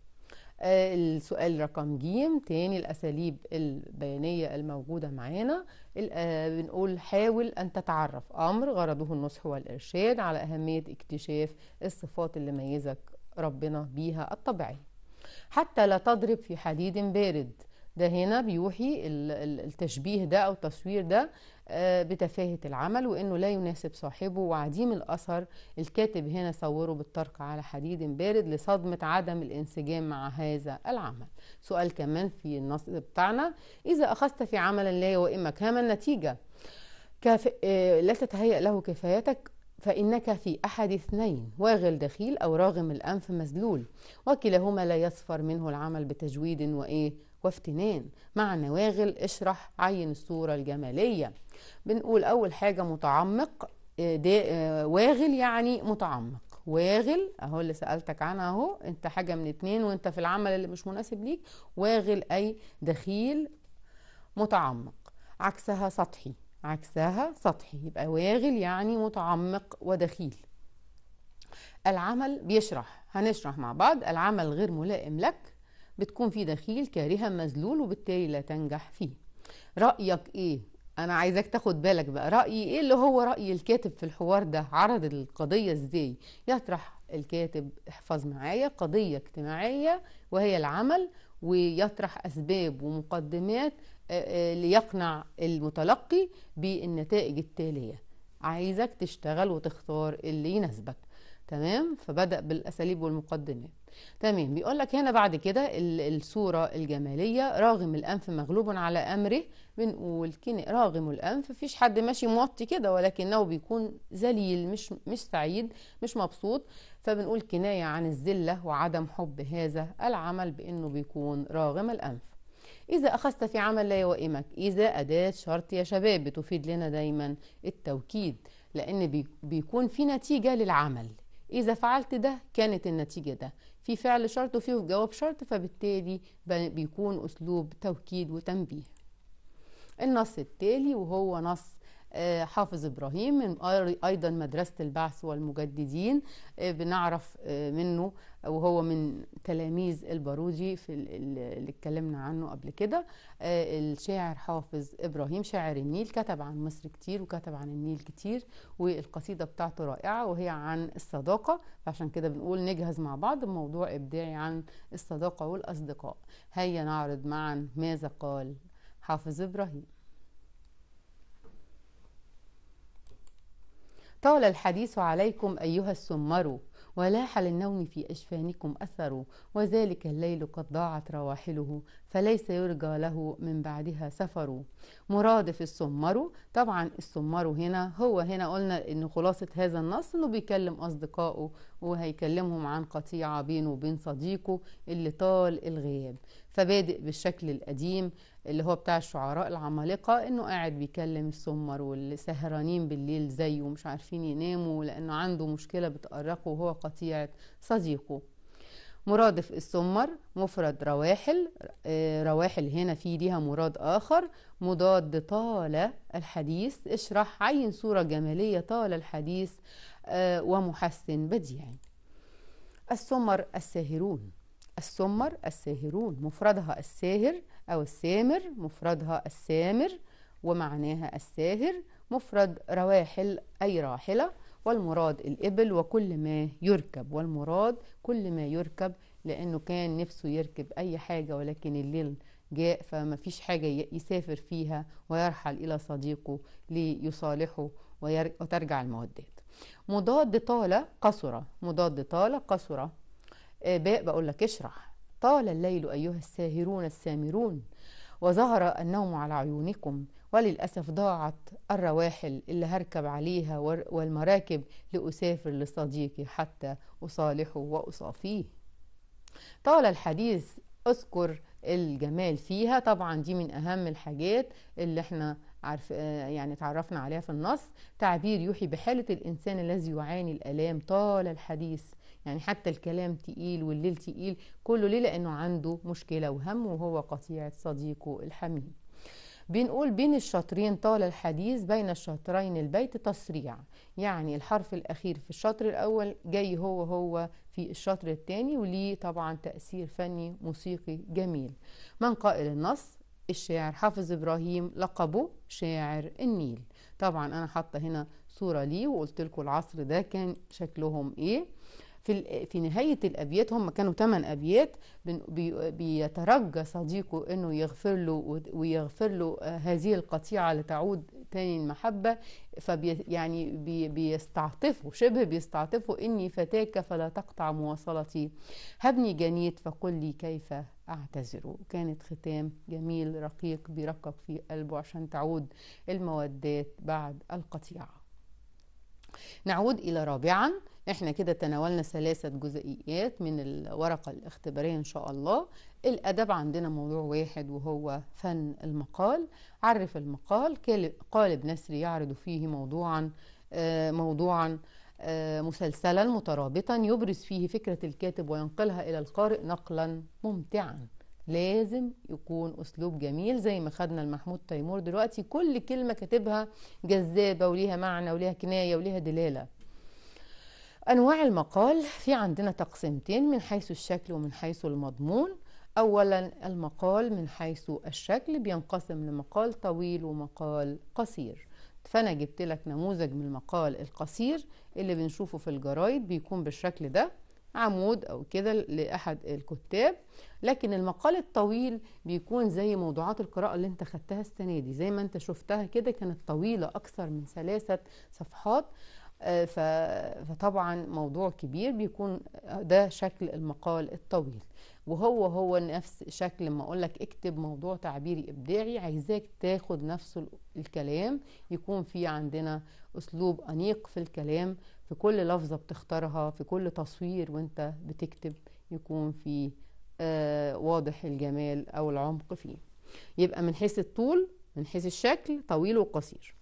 آه، السؤال رقم ج تاني الأساليب البيانية الموجودة معانا آه، بنقول حاول أن تتعرف أمر غرضه النصح والإرشاد على أهمية اكتشاف الصفات اللي ميزك ربنا بيها الطبيعية حتى لا تضرب في حديد بارد ده هنا بيوحي التشبيه ده أو التصوير ده آه، بتفاهة العمل وانه لا يناسب صاحبه وعديم الاثر الكاتب هنا صوره بالطرق على حديد بارد لصدمة عدم الانسجام مع هذا العمل سؤال كمان في النص بتاعنا اذا اخذت في عمل لا يوائمك مكان النتيجة كف... آه، لا تتهيأ له كفايتك فإنك في أحد اثنين واغل دخيل أو راغم الأنف مذلول وكلاهما لا يصفر منه العمل بتجويد وإيه وافتنان مع نواغل اشرح عين الصورة الجمالية بنقول أول حاجة متعمق آه، آه، واغل يعني متعمق واغل اهو اللي سألتك عنها اهو انت حاجة من اتنين وانت في العمل اللي مش مناسب ليك واغل اي دخيل متعمق عكسها سطحي عكسها سطحي يبقى واغل يعني متعمق ودخيل العمل بيشرح هنشرح مع بعض العمل غير ملائم لك بتكون في دخيل كارهه مذلول وبالتالي لا تنجح فيه رأيك ايه انا عايزاك تاخد بالك بقى رأيي ايه اللي هو رأي الكاتب في الحوار ده عرض القضية ازاي يطرح الكاتب احفظ معايا قضية اجتماعية وهي العمل ويطرح اسباب ومقدمات آه، آه، ليقنع المتلقي بالنتائج التالية عايزك تشتغل وتختار اللي يناسبك تمام فبدأ بالأساليب والمقدمات تمام بيقول لك هنا بعد كده الصورة الجمالية راغم الأنف مغلوب على أمره بنقول راغم الأنف مفيش حد ماشي موطي كده ولكنه بيكون ذليل مش مش سعيد مش مبسوط فبنقول كناية عن الذلة وعدم حب هذا العمل بأنه بيكون راغم الأنف إذا أخذت في عمل لا يوائمك إذا أداة شرط يا شباب بتفيد لنا دايما التوكيد لأن بيكون في نتيجة للعمل إذا فعلت ده كانت النتيجة ده في فعل شرط وفيه جواب شرط فبالتالي بيكون أسلوب توكيد وتنبيه النص التالي وهو نص آه، حافظ ابراهيم من ايضا مدرسه البعث والمجددين آه، بنعرف آه، منه وهو من تلاميذ البارودي في اللي اتكلمنا عنه قبل كده الشاعر حافظ ابراهيم شاعر النيل كتب عن مصر كتير وكتب عن النيل كتير والقصيده بتاعته رائعه وهي عن الصداقه فعشان كده بنقول نجهز مع بعض موضوع ابداعي عن الصداقه والاصدقاء هيا نعرض معا ماذا قال حافظ ابراهيم طال الحديث عليكم أيها السمر ولاح للنوم في أجفانكم أثر وذلك الليل قد ضاعت رواحله فليس يرجى له من بعدها سفر مرادف السمر طبعا السمر هنا هو هنا قلنا ان خلاصة هذا النص انه بيكلم اصدقائه وهيكلمهم عن قطيعة بينه وبين صديقه اللي طال الغياب فبادئ بالشكل القديم اللي هو بتاع الشعراء العمالقة انه قاعد بيكلم السمر واللي سهرانين بالليل زيه ومش عارفين يناموا لانه عنده مشكلة بتقرقه وهو قطيعة صديقه مرادف السمر مفرد رواحل آه، رواحل هنا في ليها مراد آخر مضاد طال الحديث اشرح عين صورة جمالية طال الحديث آه، ومحسن بديع السمر الساهرون السمر الساهرون مفردها الساهر أو السامر مفردها السامر ومعناها الساهر مفرد رواحل أي راحلة والمراد الإبل وكل ما يركب والمراد كل ما يركب لأنه كان نفسه يركب أي حاجة ولكن الليل جاء فما فيش حاجة يسافر فيها ويرحل إلى صديقه ليصالحه وترجع المودات مضاد طال قصر مضاد طال قصر آه، باء بقول لك اشرح طال الليل أيها الساهرون السامرون وظهر النوم على عيونكم وللأسف ضاعت الرواحل اللي هركب عليها والمراكب لأسافر لصديقي حتى أصالحه وأصافيه طال الحديث أذكر الجمال فيها طبعا دي من أهم الحاجات اللي احنا عارف يعني تعرفنا عليها في النص تعبير يوحي بحالة الإنسان الذي يعاني الآلام طال الحديث يعني حتى الكلام تقيل والليل تقيل كله ليه لانه عنده مشكله وهم وهو قطيعه صديقه الحميم بنقول بين الشطرين طال الحديث بين الشطرين البيت تصريع يعني الحرف الأخير في الشطر الأول جاي هو هو في الشطر الثاني وليه طبعا تأثير فني موسيقي جميل من قائل النص الشاعر حافظ إبراهيم لقبه شاعر النيل طبعا أنا حاطة هنا صورة ليه وقلت لكم العصر ده كان شكلهم إيه في في نهايه الابيات هم كانوا ثمان ابيات بيترجى صديقه انه يغفر له ويغفر له آه، هذه القطيعه لتعود ثاني المحبه فبي يعني بي بيستعطفوا شبه بيستعطفوا اني فتاك فلا تقطع مواصلتي هبني جنيت فقل لي كيف اعتذر كانت ختام جميل رقيق بيرقق في قلبه عشان تعود المودات بعد القطيعه نعود الى رابعا احنا كده تناولنا ثلاثة جزئيات من الورقة الاختبارية ان شاء الله الادب عندنا موضوع واحد وهو فن المقال عرف المقال قالب نسري يعرض فيه موضوعا آه، موضوعا آه، مسلسلا مترابطا يبرز فيه فكرة الكاتب وينقلها الى القارئ نقلا ممتعا لازم يكون اسلوب جميل زي ما خدنا المحمود تيمور دلوقتي كل كلمه كاتبها جذابه وليها معنى وليها كنايه وليها دلاله أنواع المقال في عندنا تقسيمتين من حيث الشكل ومن حيث المضمون أولا المقال من حيث الشكل بينقسم لمقال طويل ومقال قصير فأنا جبت لك نموذج من المقال القصير اللي بنشوفه في الجرايد بيكون بالشكل ده عمود أو كده لأحد الكتاب لكن المقال الطويل بيكون زي موضوعات القراءة اللي انت خدتها السنة دي زي ما انت شفتها كده كانت طويلة أكثر من ثلاثة صفحات آه، فطبعا موضوع كبير بيكون ده شكل المقال الطويل وهو هو نفس شكل ما اقول لك اكتب موضوع تعبيري ابداعي عايزاك تاخد نفس الكلام يكون في عندنا اسلوب انيق في الكلام في كل لفظه بتختارها في كل تصوير وانت بتكتب يكون في آه واضح الجمال او العمق فيه يبقى من حيث الطول من حيث الشكل طويل وقصير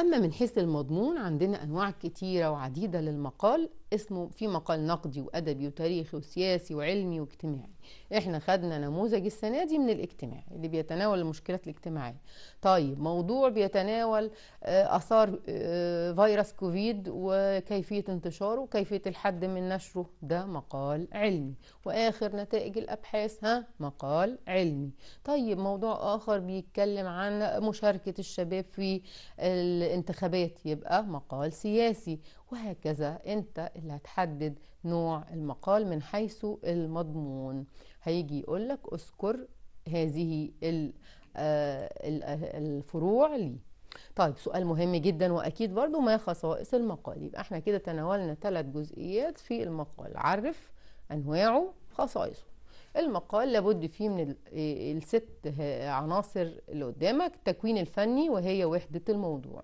أما من حيث المضمون عندنا أنواع كتيرة وعديدة للمقال اسمه في مقال نقدي وادبي وتاريخي وسياسي وعلمي واجتماعي احنا خدنا نموذج السنه دي من الاجتماع اللي بيتناول المشكلات الاجتماعيه طيب موضوع بيتناول آه، اثار آه، فيروس كوفيد وكيفيه انتشاره وكيفيه الحد من نشره ده مقال علمي واخر نتائج الابحاث ها مقال علمي طيب موضوع اخر بيتكلم عن مشاركه الشباب في الانتخابات يبقى مقال سياسي وهكذا انت اللي هتحدد نوع المقال من حيث المضمون هيجي يقول لك اذكر هذه آه، آه، الفروع لي طيب سؤال مهم جدا واكيد برضو ما خصائص المقال يبقى احنا كده تناولنا ثلاث جزئيات في المقال عرف انواعه خصائصه المقال لابد فيه من آه، الست عناصر اللي قدامك التكوين الفني وهي وحدة الموضوع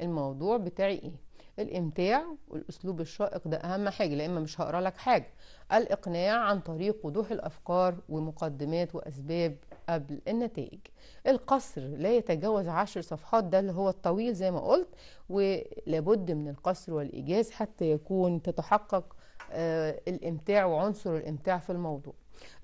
الموضوع بتاعي ايه الامتاع والاسلوب الشائق ده اهم حاجه لا اما مش هقرا لك حاجه الاقناع عن طريق وضوح الافكار ومقدمات واسباب قبل النتائج القصر لا يتجاوز عشر صفحات ده اللي هو الطويل زي ما قلت ولابد من القصر والايجاز حتى يكون تتحقق آه، الامتاع وعنصر الامتاع في الموضوع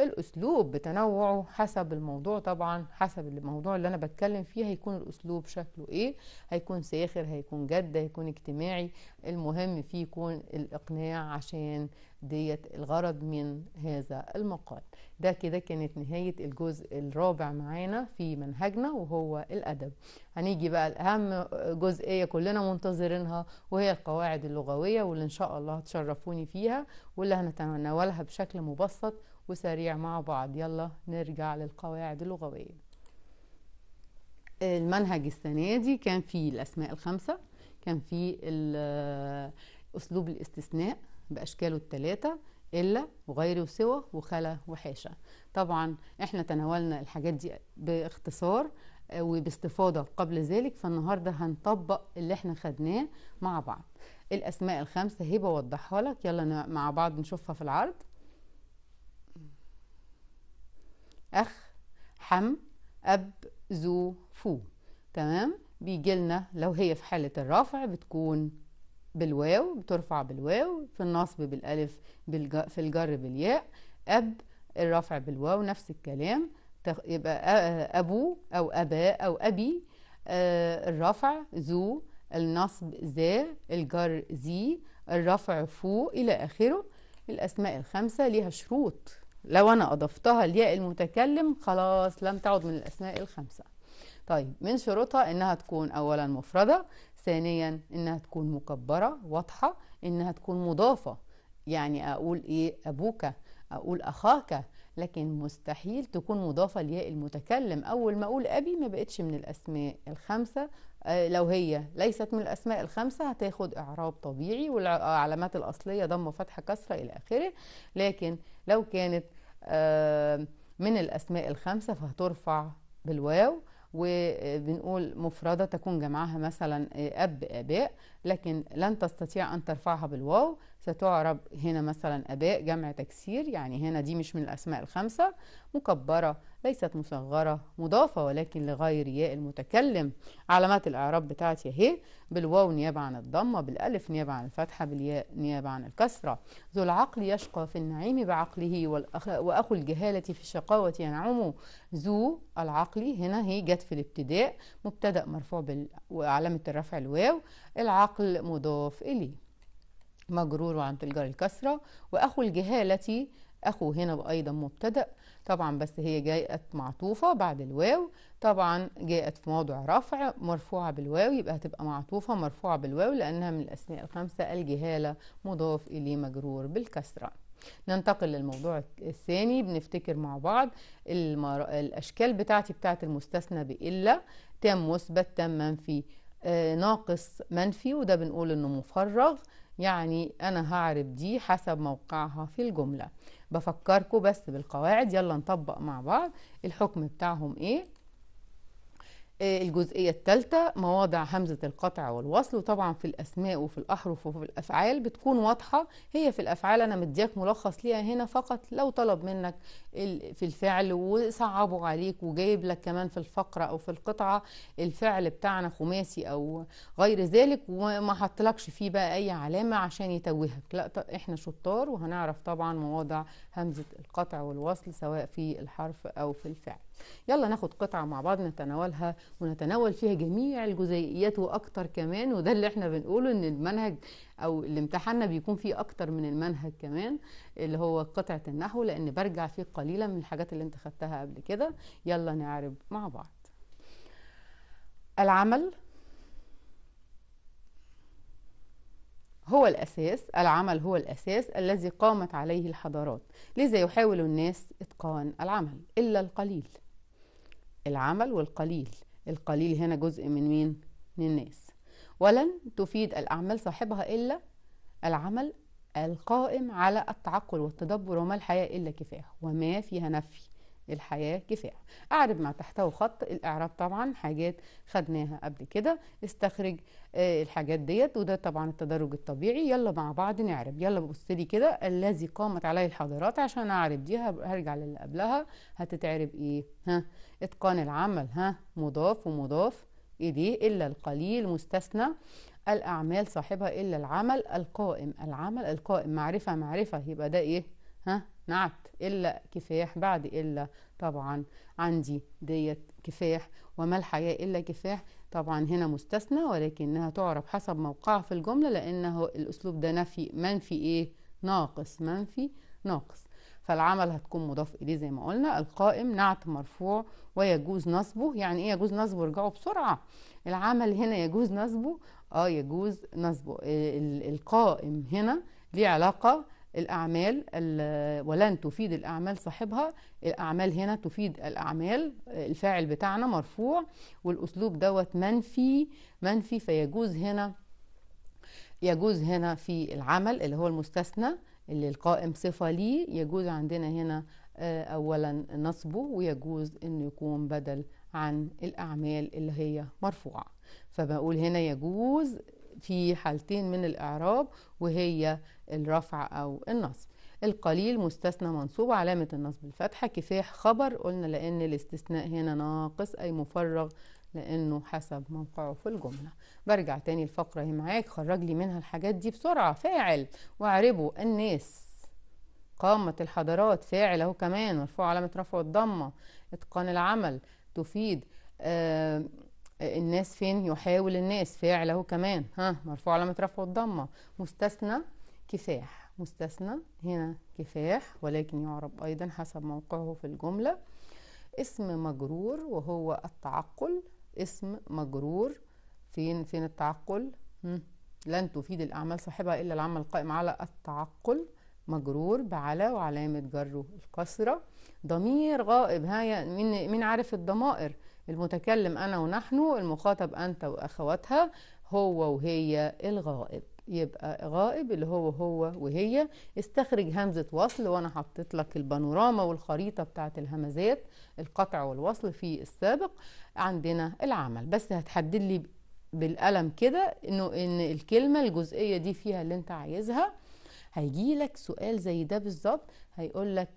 الاسلوب بتنوعه حسب الموضوع طبعا حسب الموضوع اللي انا بتكلم فيه هيكون الاسلوب شكله ايه هيكون ساخر هيكون جد هيكون اجتماعي المهم فيه يكون الاقناع عشان ديت الغرض من هذا المقال ده كده كانت نهاية الجزء الرابع معانا في منهجنا وهو الأدب هنيجي بقى الأهم جزئية كلنا منتظرينها وهي القواعد اللغوية واللي إن شاء الله هتشرفوني فيها واللي هنتناولها بشكل مبسط وسريع مع بعض يلا نرجع للقواعد اللغوية المنهج السنة دي كان فيه الأسماء الخمسة كان فيه أسلوب الاستثناء بأشكاله الثلاثة إلا وغير وسوى وخلا وحاشا طبعا احنا تناولنا الحاجات دي باختصار وباستفاضة قبل ذلك فالنهاردة هنطبق اللي احنا خدناه مع بعض الأسماء الخمسة هبة وضحها لك يلا مع بعض نشوفها في العرض أخ حم أب ذو فو تمام بيجي لنا لو هي في حالة الرفع بتكون بالواو بترفع بالواو في النصب بالألف بالج... في الجر بالياء أب الرفع بالواو نفس الكلام يبقى أبو أو أباء أو أبي آه الرفع ذو النصب ذا الجر ذي الرفع فو إلى آخره الأسماء الخمسة ليها شروط لو انا اضفتها لياء المتكلم خلاص لم تعد من الاسماء الخمسه طيب من شروطها انها تكون اولا مفرده ثانيا انها تكون مكبره واضحه انها تكون مضافه يعني اقول ايه ابوك اقول اخاك لكن مستحيل تكون مضافه لياء المتكلم اول ما اقول ابي ما بقتش من الاسماء الخمسه آه، لو هي ليست من الاسماء الخمسه هتاخد اعراب طبيعي والعلامات آه، الاصليه ضم فتحه كسره الى اخره لكن لو كانت آه، من الأسماء الخمسة فهترفع بالواو وبنقول مفردة تكون جمعها مثلا أب آباء لكن لن تستطيع أن ترفعها بالواو ستعرب هنا مثلا أباء جمع تكسير يعني هنا دي مش من الأسماء الخمسة مكبرة ليست مصغرة مضافة ولكن لغير ياء المتكلم علامات الإعراب بتاعت ياهي بالواو نيابة عن الضمة بالألف نيابة عن الفتحة بالياء نيابة عن الكسرة ذو العقل يشقى في النعيم بعقله وأخو الجهالة في الشقاوة ينعم ذو العقل هنا هي جت في الابتداء مبتدأ مرفوع وعلامة الرفع الواو العقل مضاف إليه مجرور وعن تلجر الكسرة وأخو الجهالة أخو هنا أيضا مبتدأ طبعا بس هي جاءت معطوفة بعد الواو طبعا جاءت في موضع رفع مرفوعة بالواو يبقى هتبقى معطوفة مرفوعة بالواو لأنها من الأسماء الخمسة الجهالة مضاف إليه مجرور بالكسرة ننتقل للموضوع الثاني بنفتكر مع بعض المر... الأشكال بتاعتي بتاعت المستثنى بإلا تام مثبت تام منفي آه ناقص منفي وده بنقول إنه مفرغ يعني أنا هعرف دي حسب موقعها في الجملة بفكركم بس بالقواعد يلا نطبق مع بعض الحكم بتاعهم إيه الجزئية الثالثة مواضع همزة القطع والوصل وطبعا في الأسماء وفي الأحرف وفي الأفعال بتكون واضحة هي في الأفعال أنا مدياك ملخص ليها هنا فقط لو طلب منك في الفعل وصعبه عليك وجايب لك كمان في الفقرة أو في القطعة الفعل بتاعنا خماسي أو غير ذلك وما حطلكش فيه بقى أي علامة عشان يتوهك لا إحنا شطار وهنعرف طبعا مواضع همزة القطع والوصل سواء في الحرف أو في الفعل يلا ناخد قطعة مع بعض نتناولها ونتناول فيها جميع الجزئيات وأكتر كمان وده اللي احنا بنقوله إن المنهج أو الامتحان بيكون فيه أكتر من المنهج كمان اللي هو قطعة النحو لأن برجع فيه قليلا من الحاجات اللي انت خدتها قبل كده يلا نعرب مع بعض العمل هو الأساس العمل هو الأساس الذي قامت عليه الحضارات لذا يحاول الناس إتقان العمل إلا القليل العمل والقليل القليل هنا جزء من مين؟ من الناس ولن تفيد الأعمال صاحبها إلا العمل القائم على التعقل والتدبر وما الحياة إلا كفاح وما فيها نفي الحياة كفاح أعرب ما تحته خط الإعراب طبعا حاجات خدناها قبل كده استخرج آه، الحاجات ديت وده طبعا التدرج الطبيعي يلا مع بعض نعرب يلا بص لي كده الذي قامت عليه الحضارات عشان أعرب دي هرجع للي قبلها هتتعرب إيه ها إتقان العمل ها مضاف ومضاف إليه إلا القليل مستثنى الأعمال صاحبها إلا العمل القائم العمل القائم معرفة معرفة يبقى ده إيه ها نعت إلا كفاح بعد إلا طبعا عندي ديت كفاح وما الحياة إلا كفاح طبعا هنا مستثنى ولكنها تعرب حسب موقعها في الجملة لأنه الأسلوب ده نفي منفي إيه ناقص منفي ناقص فالعمل هتكون مضاف إليه زي ما قلنا القائم نعت مرفوع ويجوز نصبه يعني إيه يجوز نصبه ارجعوا بسرعة العمل هنا يجوز نصبه آه يجوز نصبه القائم هنا ليه علاقة الأعمال ولن تفيد الأعمال صاحبها الأعمال هنا تفيد الأعمال الفاعل بتاعنا مرفوع والأسلوب دوت منفي منفي فيجوز هنا يجوز هنا في العمل اللي هو المستثنى اللي القائم صفة ليه يجوز عندنا هنا آه، أولا نصبه ويجوز إنه يكون بدل عن الأعمال اللي هي مرفوعة فبقول هنا يجوز في حالتين من الإعراب وهي الرفع أو النصب القليل مستثنى منصوب علامة النصب الفتحة كفاح خبر قلنا لأن الاستثناء هنا ناقص أي مفرغ لأنه حسب موقعه في الجملة برجع تاني الفقرة هي معاك خرج لي منها الحاجات دي بسرعة فاعل واعربوا الناس قامة الحضارات فاعل اهو كمان مرفوع علامة رفع الضمة اتقان العمل تفيد آه الناس فين يحاول الناس فاعل اهو كمان ها مرفوع علامة رفع الضمة مستثنى كفاح مستثنى هنا كفاح ولكن يعرب أيضا حسب موقعه في الجملة اسم مجرور وهو التعقل اسم مجرور فين فين التعقل لن تفيد الأعمال صاحبها إلا العمل القائم على التعقل مجرور بعلى وعلامة جره الكسرة ضمير غائب هاي من من عارف الضمائر المتكلم أنا ونحن المخاطب أنت وأخواتها هو وهي الغائب يبقى غائب اللي هو هو وهي استخرج همزة وصل وانا حطيت لك البانوراما والخريطة بتاعت الهمزات القطع والوصل في السابق عندنا العمل بس هتحدد لي بالقلم كده انه ان الكلمة الجزئية دي فيها اللي انت عايزها هيجي لك سؤال زي ده بالظبط هيقول لك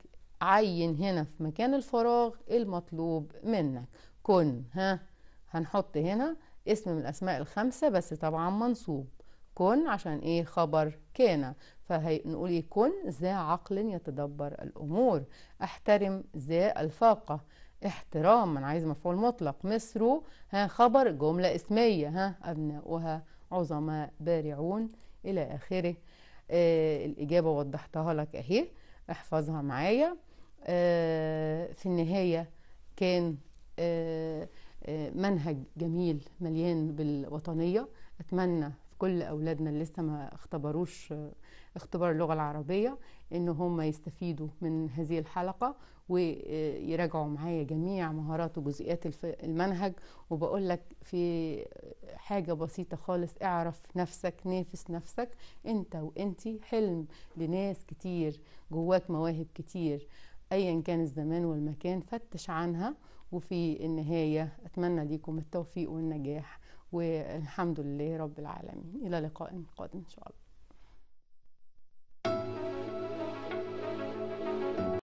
عين هنا في مكان الفراغ المطلوب منك كن ها هنحط هنا اسم من الاسماء الخمسة بس طبعا منصوب كن عشان ايه خبر كان فهنقول ايه كن ذا عقل يتدبر الامور احترم ذا الفاقه احترام انا عايز مفعول مطلق مصر ها خبر جمله اسميه ها ابناؤها عظماء بارعون الى اخره آه الاجابه وضحتها لك اهي احفظها معايا آه في النهايه كان آه, آه، منهج جميل مليان بالوطنيه اتمنى كل اولادنا اللي لسه ما اختبروش اختبار اللغه العربيه ان هم يستفيدوا من هذه الحلقه ويراجعوا معايا جميع مهارات وجزئيات المنهج وبقول لك في حاجه بسيطه خالص اعرف نفسك نافس نفسك انت وانتي حلم لناس كتير جواك مواهب كتير ايا كان الزمان والمكان فتش عنها وفي النهايه اتمنى ليكم التوفيق والنجاح والحمد لله رب العالمين إلى لقاء قادم إن شاء الله